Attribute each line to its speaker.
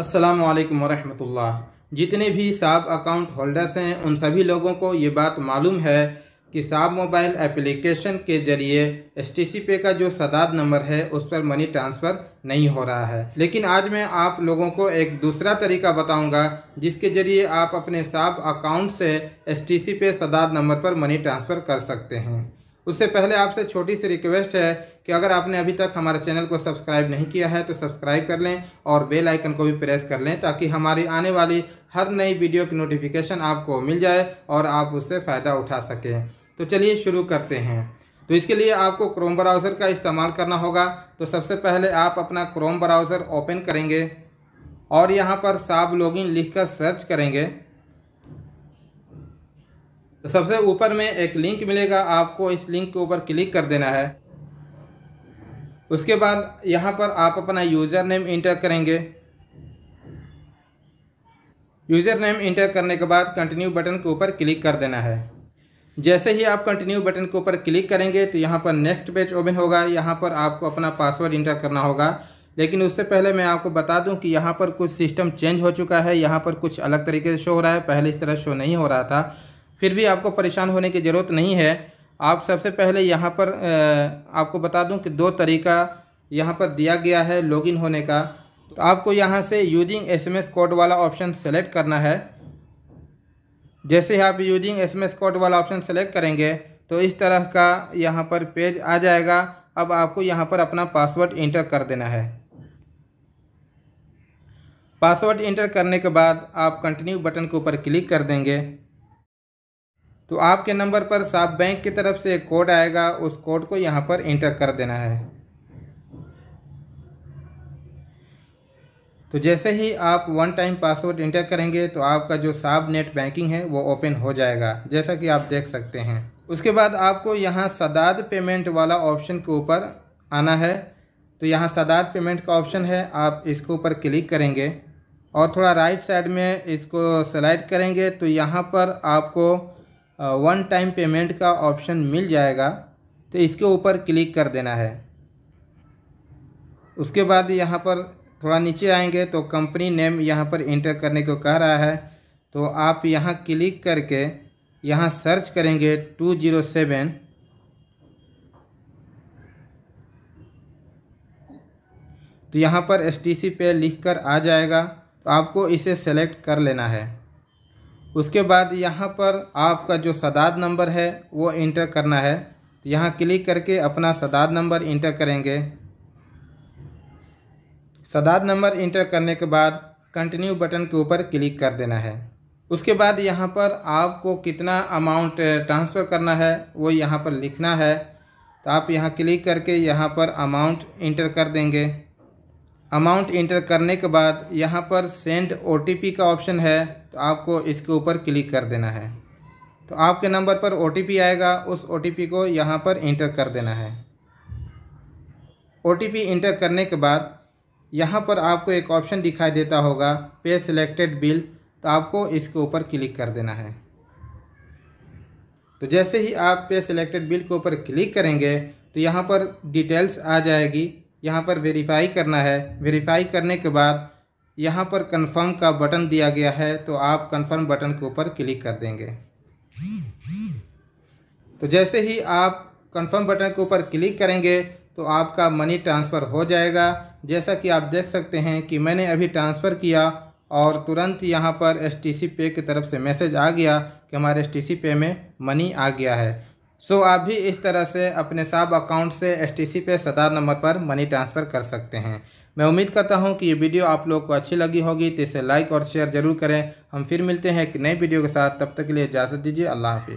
Speaker 1: अस्सलाम वालेकुम वरहमतुल्लाह जितने भी साब अकाउंट होल्डर्स हैं उन सभी लोगों को ये बात मालूम है कि साब मोबाइल एप्लीकेशन के जरिए एस टी सी पे का जो सदाद नंबर है उस पर मनी ट्रांसफ़र नहीं हो रहा है लेकिन आज मैं आप लोगों को एक दूसरा तरीका बताऊंगा जिसके जरिए आप अपने साब अकाउंट से S T C pay SADAD number पर मनी ट्रांसफ़र कर सकते हैं उससे पहले आपसे छोटी सी रिक्वेस्ट है कि अगर आपने अभी तक हमारे चैनल को सब्सक्राइब नहीं किया है तो सब्सक्राइब कर लें और बेल आइकन को भी प्रेस कर लें ताकि हमारी आने वाली हर नई वीडियो की नोटिफिकेशन आपको मिल जाए और आप उससे फ़ायदा उठा सकें तो चलिए शुरू करते हैं तो इसके लिए आपको क्रोम ब्राउज़र का इस्तेमाल करना होगा तो सबसे पहले आप अपना क्रोम ब्राउज़र ओपन करेंगे और यहाँ पर साब लॉगिन कर सर्च करेंगे तो सबसे ऊपर में एक लिंक मिलेगा आपको इस लिंक के ऊपर क्लिक कर देना है उसके बाद यहाँ पर आप अपना यूज़र नेम इंटर करेंगे यूज़र नेम इंटर करने के बाद कंटिन्यू बटन के ऊपर क्लिक कर देना है जैसे ही आप कंटिन्यू बटन के ऊपर क्लिक करेंगे तो यहाँ पर नेक्स्ट पेज ओपन होगा यहाँ पर आपको अपना पासवर्ड इंटर करना होगा लेकिन उससे पहले मैं आपको बता दूं कि यहाँ पर कुछ सिस्टम चेंज हो चुका है यहाँ पर कुछ अलग तरीके से शो हो रहा है पहले इस तरह शो नहीं हो रहा था फिर भी आपको परेशान होने की ज़रूरत नहीं है आप सबसे पहले यहाँ पर आपको बता दूँ कि दो तरीका यहाँ पर दिया गया है लॉगिन होने का तो आपको यहाँ से यूजिंग एसएमएस कोड वाला ऑप्शन सेलेक्ट करना है जैसे ही आप यूजिंग एसएमएस कोड वाला ऑप्शन सेलेक्ट करेंगे तो इस तरह का यहाँ पर पेज आ जाएगा अब आपको यहाँ पर अपना पासवर्ड इंटर कर देना है पासवर्ड इंटर करने के बाद आप कंटिन्यू बटन के ऊपर क्लिक कर देंगे तो आपके नंबर पर साफ बैंक की तरफ से एक कोड आएगा उस कोड को यहाँ पर इंटर कर देना है तो जैसे ही आप वन टाइम पासवर्ड इंटर करेंगे तो आपका जो साब नेट बैंकिंग है वो ओपन हो जाएगा जैसा कि आप देख सकते हैं उसके बाद आपको यहाँ सदाद पेमेंट वाला ऑप्शन के ऊपर आना है तो यहाँ सदाद पेमेंट का ऑप्शन है आप इसके ऊपर क्लिक करेंगे और थोड़ा राइट साइड में इसको सेलेक्ट करेंगे तो यहाँ पर आपको वन टाइम पेमेंट का ऑप्शन मिल जाएगा तो इसके ऊपर क्लिक कर देना है उसके बाद यहाँ पर थोड़ा नीचे आएंगे तो कंपनी नेम यहाँ पर इंटर करने को कह रहा है तो आप यहाँ क्लिक करके यहाँ सर्च करेंगे टू जीरो सेवन तो यहाँ पर एस टी सी पे लिख कर आ जाएगा तो आपको इसे सेलेक्ट कर लेना है उसके बाद यहाँ पर आपका जो सदाद नंबर है वो इंटर करना है तो यहाँ क्लिक करके अपना सदाद नंबर इंटर करेंगे सदाद नंबर इंटर करने के बाद कंटिन्यू बटन के ऊपर क्लिक कर देना है उसके बाद यहाँ पर आपको कितना अमाउंट ट्रांसफ़र eh, करना है वो यहाँ पर लिखना है तो आप यहाँ क्लिक करके यहाँ पर अमाउंट इंटर कर देंगे अमाउंट इंटर करने के बाद यहाँ पर सेंड ओ का ऑप्शन है तो आपको इसके ऊपर क्लिक कर देना है तो आपके नंबर पर ओ आएगा उस ओ को यहाँ पर इंटर कर देना है ओ इंटर करने के बाद यहाँ पर आपको एक ऑप्शन दिखाई देता होगा पे सिलेक्टेड बिल तो आपको इसके ऊपर क्लिक कर देना है तो जैसे ही आप पे सिलेक्टेड बिल के ऊपर क्लिक करेंगे तो यहाँ पर डिटेल्स आ जाएगी यहाँ पर वेरीफाई करना है वेरीफाई करने के बाद यहाँ पर कंफर्म का बटन दिया गया है तो आप कंफर्म बटन के ऊपर क्लिक कर देंगे तो जैसे ही आप कंफर्म बटन के ऊपर क्लिक करेंगे तो आपका मनी ट्रांसफ़र हो जाएगा जैसा कि आप देख सकते हैं कि मैंने अभी ट्रांसफ़र किया और तुरंत यहाँ पर एस टी सी पे की तरफ से मैसेज आ गया कि हमारे एस टी सी पे में मनी आ गया है सो so, आप भी इस तरह से अपने साब अकाउंट से सी पे सतार नंबर पर मनी ट्रांसफ़र कर सकते हैं मैं उम्मीद करता हूं कि ये वीडियो आप लोग को अच्छी लगी होगी तो इसे लाइक और शेयर ज़रूर करें हम फिर मिलते हैं एक नई वीडियो के साथ तब तक के लिए इजाज़त दीजिए अल्लाह हाफिज़